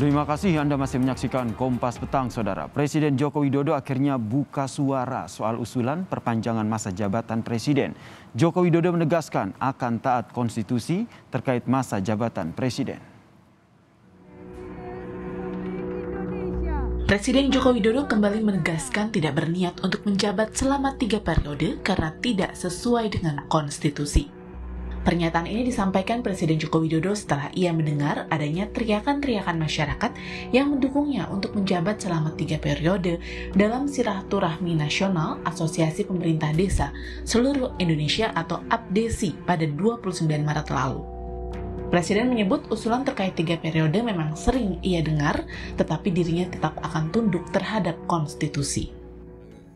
Terima kasih Anda masih menyaksikan Kompas Petang, Saudara. Presiden Joko Widodo akhirnya buka suara soal usulan perpanjangan masa jabatan Presiden. Joko Widodo menegaskan akan taat konstitusi terkait masa jabatan Presiden. Presiden Joko Widodo kembali menegaskan tidak berniat untuk menjabat selama tiga periode karena tidak sesuai dengan konstitusi. Pernyataan ini disampaikan Presiden Joko Widodo setelah ia mendengar adanya teriakan-teriakan masyarakat yang mendukungnya untuk menjabat selama tiga periode dalam Silaturahmi Nasional Asosiasi Pemerintah Desa Seluruh Indonesia atau APDESI pada 29 Maret lalu. Presiden menyebut usulan terkait tiga periode memang sering ia dengar, tetapi dirinya tetap akan tunduk terhadap konstitusi.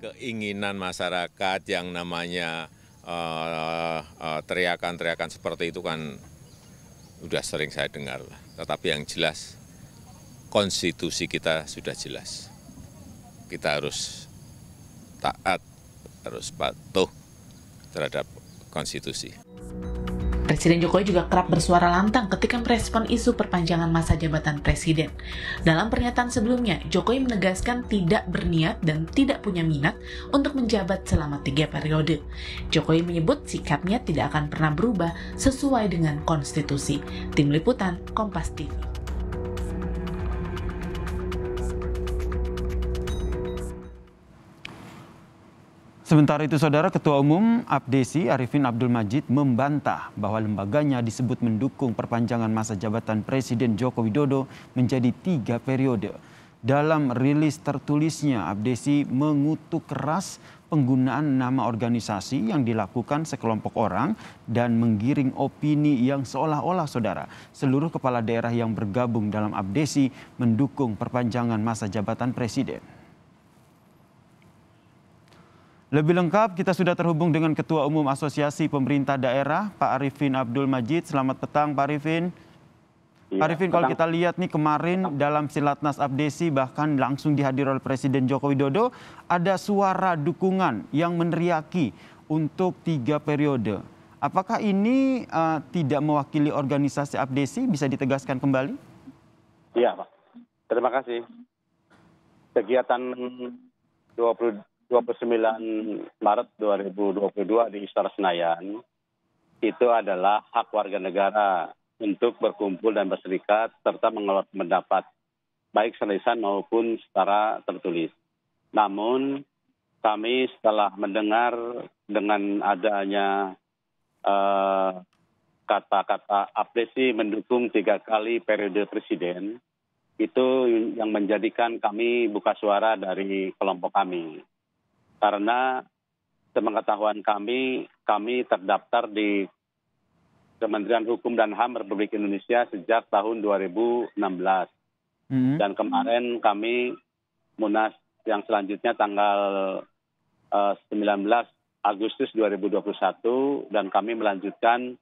Keinginan masyarakat yang namanya Eh, eh, teriakan-teriakan seperti itu kan sudah sering saya dengar. Tetapi yang jelas, konstitusi kita sudah jelas. Kita harus taat, harus patuh terhadap konstitusi. Presiden Jokowi juga kerap bersuara lantang ketika merespon isu perpanjangan masa jabatan presiden. Dalam pernyataan sebelumnya, Jokowi menegaskan tidak berniat dan tidak punya minat untuk menjabat selama tiga periode. Jokowi menyebut sikapnya tidak akan pernah berubah sesuai dengan konstitusi. Tim Liputan, Kompas TV. Sementara itu, Saudara Ketua Umum Abdesi Arifin Abdul Majid membantah bahwa lembaganya disebut mendukung perpanjangan masa jabatan Presiden Joko Widodo menjadi tiga periode. Dalam rilis tertulisnya, Abdesi mengutuk keras penggunaan nama organisasi yang dilakukan sekelompok orang dan menggiring opini yang seolah-olah saudara seluruh kepala daerah yang bergabung dalam Abdesi mendukung perpanjangan masa jabatan presiden. Lebih lengkap, kita sudah terhubung dengan Ketua Umum Asosiasi Pemerintah Daerah, Pak Arifin Abdul Majid. Selamat petang, Pak Arifin. Ya, Pak Arifin, petang. kalau kita lihat nih kemarin petang. dalam Silatnas Abdesi bahkan langsung dihadir oleh Presiden Joko Widodo, ada suara dukungan yang meneriaki untuk tiga periode. Apakah ini uh, tidak mewakili organisasi Abdesi? Bisa ditegaskan kembali? Iya, Pak. Terima kasih. Kegiatan 20 29 Maret 2022 di Istora Senayan itu adalah hak warga negara untuk berkumpul dan berserikat serta mengeluarkan pendapat baik selisan maupun secara tertulis. Namun kami setelah mendengar dengan adanya kata eh, kata-kata apresi mendukung tiga kali periode presiden itu yang menjadikan kami buka suara dari kelompok kami karena sepengetahuan kami, kami terdaftar di Kementerian Hukum dan HAM Republik Indonesia sejak tahun 2016. Hmm. Dan kemarin kami Munas yang selanjutnya tanggal uh, eh, 19 Agustus 2021 dan kami melanjutkan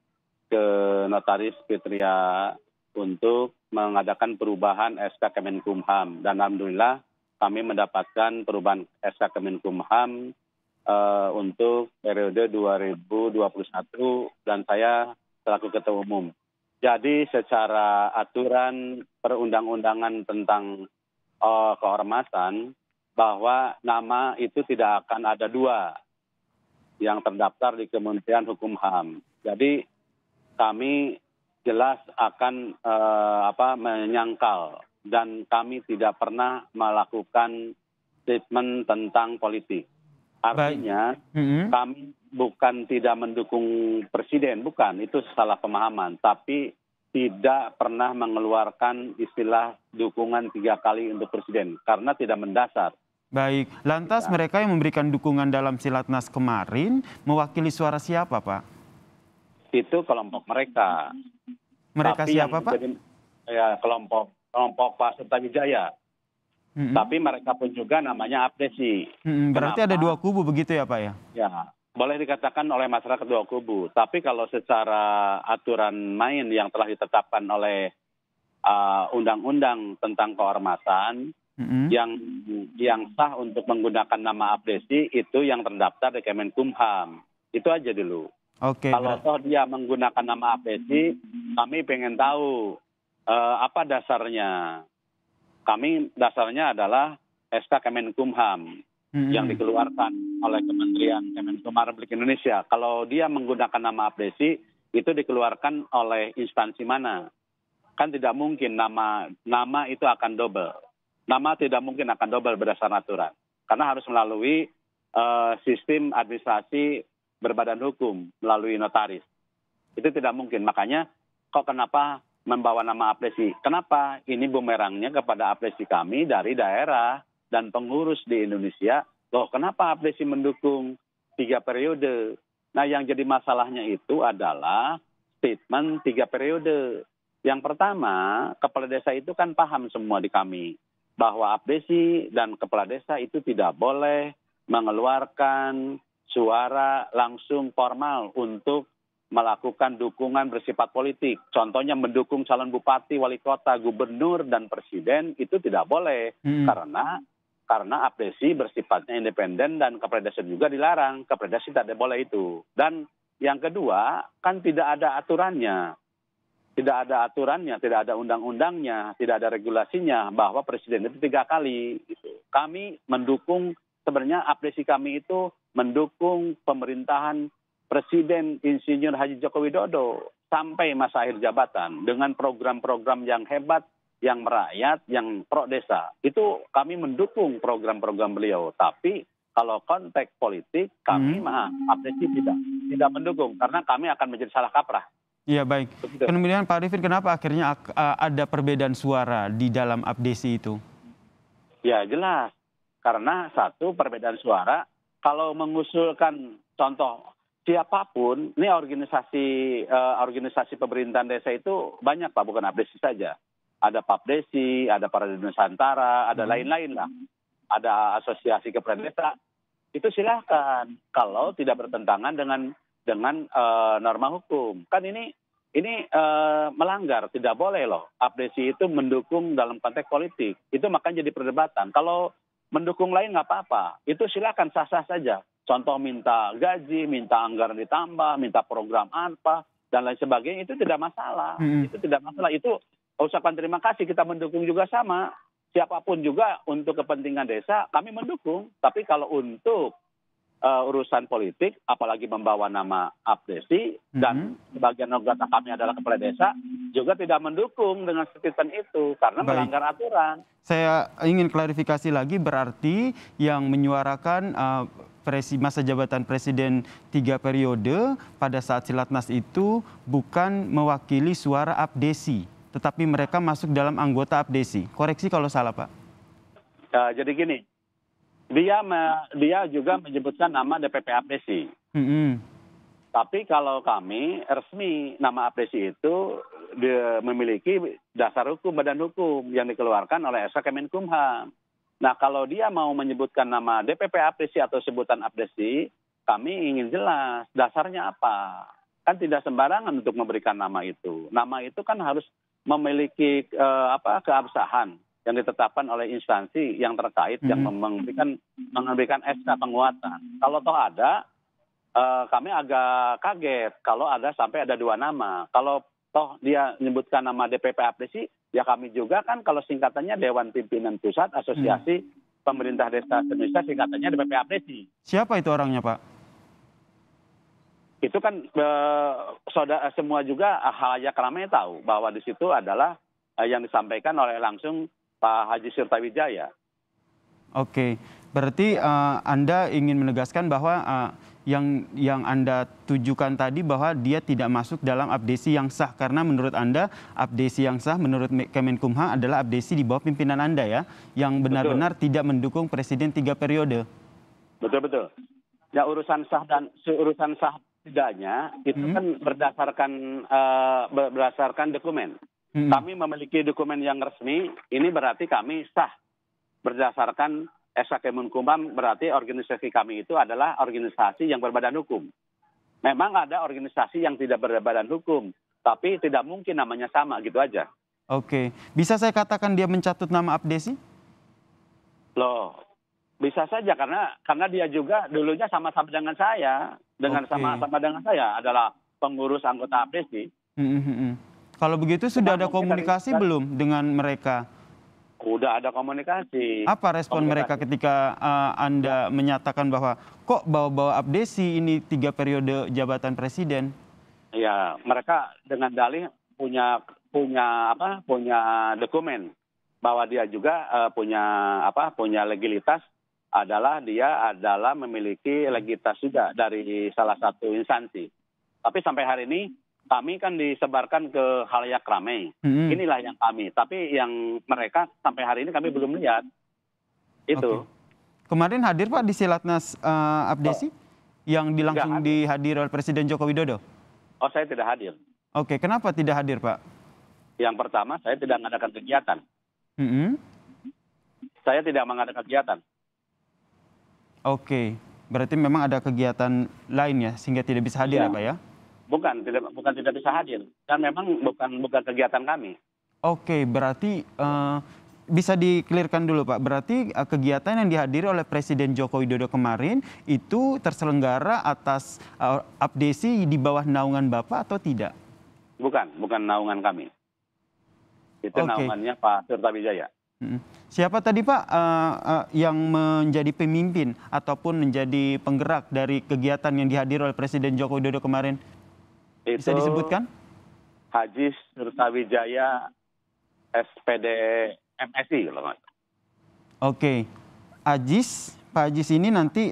ke notaris Fitria untuk mengadakan perubahan SK Kemenkumham dan alhamdulillah kami mendapatkan perubahan SK Kemenkumham uh, untuk periode 2021 dan saya selaku Ketua Umum. Jadi secara aturan perundang-undangan tentang uh, eh, keormasan bahwa nama itu tidak akan ada dua yang terdaftar di Kementerian Hukum HAM. Jadi kami jelas akan uh, apa menyangkal dan kami tidak pernah melakukan statement tentang politik. Artinya mm kami bukan tidak mendukung presiden, bukan itu salah pemahaman, tapi tidak pernah mengeluarkan istilah dukungan tiga kali untuk presiden karena tidak mendasar. Baik, lantas ya. mereka yang memberikan dukungan dalam silatnas kemarin mewakili suara siapa, Pak? Itu kelompok mereka. Mereka Tapi siapa, Pak? Jadi, ya, kelompok kelompok Pak Serta Wijaya. Mm-hmm. Tapi mereka pun juga namanya apresi. Mm-hmm. Berarti Kenapa? ada dua kubu begitu ya Pak ya? Ya, boleh dikatakan oleh masyarakat dua kubu. Tapi kalau secara aturan main yang telah ditetapkan oleh undang uh, undang-undang tentang keormasan, mm-hmm. yang yang sah untuk menggunakan nama apresi itu yang terdaftar di Kemenkumham. Itu aja dulu. Oke. Okay, Kalau toh dia menggunakan nama apresi, kami pengen tahu eh, apa dasarnya? Kami dasarnya adalah SK Kemenkumham hmm. yang dikeluarkan oleh Kementerian Kemenkumham Republik Indonesia. Kalau dia menggunakan nama Apresi itu dikeluarkan oleh instansi mana? Kan tidak mungkin nama nama itu akan double. Nama tidak mungkin akan double berdasar aturan. Karena harus melalui uh, sistem administrasi berbadan hukum melalui notaris. Itu tidak mungkin. Makanya kok kenapa membawa nama apresi. Kenapa? Ini bumerangnya kepada apresi kami dari daerah dan pengurus di Indonesia. Loh, kenapa apresi mendukung tiga periode? Nah, yang jadi masalahnya itu adalah statement tiga periode. Yang pertama, kepala desa itu kan paham semua di kami bahwa apresi dan kepala desa itu tidak boleh mengeluarkan suara langsung formal untuk melakukan dukungan bersifat politik. Contohnya mendukung calon bupati, wali kota, gubernur, dan presiden itu tidak boleh hmm. karena karena apresi bersifatnya independen dan kepredasi juga dilarang. Kepredasi tidak boleh itu. Dan yang kedua, kan tidak ada aturannya. Tidak ada aturannya, tidak ada undang-undangnya, tidak ada regulasinya bahwa presiden itu tiga kali. Gitu. Kami mendukung, sebenarnya apresi kami itu mendukung pemerintahan Presiden Insinyur Haji Joko Widodo sampai masa akhir jabatan dengan program-program yang hebat, yang merakyat, yang pro desa. Itu kami mendukung program-program beliau, tapi kalau konteks politik kami hmm. maaf, apresi tidak tidak mendukung karena kami akan menjadi salah kaprah. Iya baik. Kemudian Pak Arifin kenapa akhirnya ada perbedaan suara di dalam abdesi itu? Ya jelas. Karena satu perbedaan suara kalau mengusulkan contoh siapapun, ini organisasi uh, organisasi pemerintahan desa itu banyak Pak, bukan apresi saja. Ada Papdesi, ada para Nusantara, ada hmm. lain-lain hmm. lah. Ada asosiasi keperan desa. Itu silahkan kalau tidak bertentangan dengan dengan uh, norma hukum. Kan ini ini uh, melanggar, tidak boleh loh. apresi itu mendukung dalam konteks politik. Itu makanya jadi perdebatan. Kalau mendukung lain nggak apa-apa. Itu silahkan sah-sah saja. Contoh minta gaji, minta anggaran ditambah, minta program apa, dan lain sebagainya itu tidak masalah. Hmm. Itu tidak masalah. Itu ucapan terima kasih kita mendukung juga sama. Siapapun juga untuk kepentingan desa kami mendukung. Tapi kalau untuk uh, urusan politik, apalagi membawa nama abdesi -hmm. dan sebagian anggota kami adalah kepala desa, juga tidak mendukung dengan statement itu karena Baik. melanggar aturan. Saya ingin klarifikasi lagi berarti yang menyuarakan uh, presi, masa jabatan presiden tiga periode pada saat silatnas itu bukan mewakili suara abdesi, tetapi mereka masuk dalam anggota abdesi. Koreksi kalau salah Pak. Uh, jadi gini, dia dia juga menyebutkan nama DPP abdesi. Mm -hmm. Tapi kalau kami resmi nama apresi itu memiliki dasar hukum badan hukum yang dikeluarkan oleh SK Kemenkumham. Nah kalau dia mau menyebutkan nama DPP apresi atau sebutan apresi, kami ingin jelas dasarnya apa. Kan tidak sembarangan untuk memberikan nama itu. Nama itu kan harus memiliki eh, apa keabsahan yang ditetapkan oleh instansi yang terkait mm -hmm. yang mhm. memberikan memberikan SK penguatan. Kalau toh ada, uh, kami agak kaget kalau ada sampai ada dua nama. Kalau toh dia menyebutkan nama DPP Apresi, ya kami juga kan kalau singkatannya Dewan Pimpinan Pusat Asosiasi hmm. Pemerintah Desa Indonesia singkatannya DPP Apresi. Siapa itu orangnya Pak? Itu kan eh, saudara eh, semua juga eh, halayak ramai tahu bahwa di situ adalah eh, yang disampaikan oleh langsung Pak Haji Sirtawijaya. Oke, berarti eh, Anda ingin menegaskan bahwa eh, yang yang Anda tujukan tadi bahwa dia tidak masuk dalam abdesi yang sah karena menurut Anda abdesi yang sah menurut Kemenkumham adalah abdesi di bawah pimpinan Anda ya yang benar-benar tidak mendukung presiden tiga periode. Betul betul. Ya urusan sah dan urusan sah tidaknya itu hmm. kan berdasarkan uh, berdasarkan dokumen. Hmm. Kami memiliki dokumen yang resmi, ini berarti kami sah berdasarkan SK Kemenkumham berarti organisasi kami itu adalah organisasi yang berbadan hukum. Memang ada organisasi yang tidak berbadan hukum, tapi tidak mungkin namanya sama gitu aja. Oke, bisa saya katakan dia mencatut nama Abdesi? Loh, bisa saja karena karena dia juga dulunya sama-sama dengan saya, dengan sama-sama dengan saya adalah pengurus anggota Abdesi. Mm -hmm. Kalau begitu sudah Kita ada komunikasi dari... belum dengan mereka? Udah ada komunikasi. Apa respon komunikasi. mereka ketika uh, Anda ya. menyatakan bahwa kok bawa-bawa abdesi ini tiga periode jabatan presiden? Ya, mereka dengan dalih punya punya apa? punya dokumen bahwa dia juga uh, punya apa? punya legalitas adalah dia adalah memiliki legalitas juga dari salah satu instansi. Tapi sampai hari ini kami kan disebarkan ke halayak ramai. Hmm. Inilah yang kami. Tapi yang mereka sampai hari ini kami belum mm-hmm. lihat. Itu. Okay. Kemarin hadir Pak di Silatnas uh, Abdesi oh. yang dilangsung dihadiri oleh Presiden Joko Widodo. Oh, saya tidak hadir. Oke, okay. kenapa tidak hadir Pak? Yang pertama, saya tidak mengadakan kegiatan. Mm -hmm. Saya tidak mengadakan kegiatan. Oke, okay. berarti memang ada kegiatan lain ya, sehingga tidak bisa hadir ya, ya Pak ya? bukan tidak bukan tidak bisa hadir dan memang bukan bukan kegiatan kami. Oke, berarti uh, bisa dikelirkan dulu Pak. Berarti uh, kegiatan yang dihadiri oleh Presiden Joko Widodo kemarin itu terselenggara atas uh, eh, abdesi di bawah naungan Bapak atau tidak? Bukan, bukan naungan kami. Itu okay. naungannya Pak Tirta Wijaya. Siapa tadi Pak uh, uh, yang menjadi pemimpin ataupun menjadi penggerak dari kegiatan yang dihadiri oleh Presiden Joko Widodo kemarin? Itu Bisa disebutkan? Haji Nurtawijaya SPD MSI kalau nggak Oke, okay. Ajis, Pak Ajis ini nanti,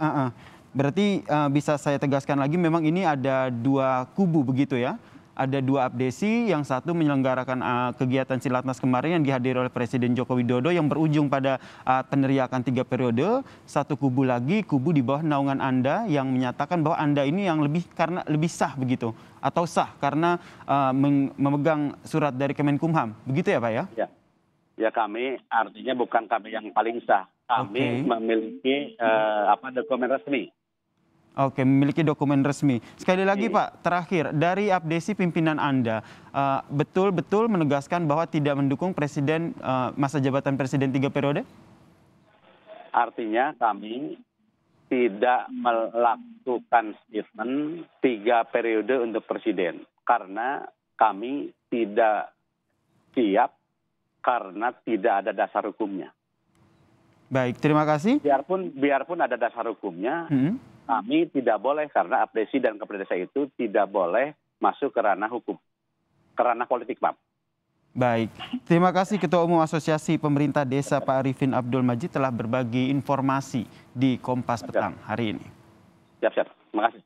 uh, uh, berarti uh, bisa saya tegaskan lagi, memang ini ada dua kubu begitu ya? ada dua abdesi, yang satu menyelenggarakan uh, kegiatan silatnas kemarin yang dihadiri oleh Presiden Joko Widodo yang berujung pada uh, peneriakan tiga periode, satu kubu lagi kubu di bawah naungan Anda yang menyatakan bahwa Anda ini yang lebih karena lebih sah begitu atau sah karena uh, memegang surat dari Kemenkumham. Begitu ya, Pak ya? Ya. Ya kami artinya bukan kami yang paling sah. Kami okay. memiliki uh, apa dokumen resmi Oke, memiliki dokumen resmi. Sekali lagi Pak, terakhir dari Abdesi pimpinan Anda eh, betul-betul uh, menegaskan bahwa tidak mendukung presiden uh, masa jabatan presiden tiga periode? Artinya kami tidak melakukan statement tiga periode untuk presiden karena kami tidak siap karena tidak ada dasar hukumnya. Baik, terima kasih. Biarpun biarpun ada dasar hukumnya, hmm kami tidak boleh karena apresi dan kepala itu tidak boleh masuk ke ranah hukum, ke ranah politik, Pak. Baik, terima kasih Ketua Umum Asosiasi Pemerintah Desa Pak Arifin Abdul Majid telah berbagi informasi di Kompas Petang hari ini. Siap, siap. Terima kasih.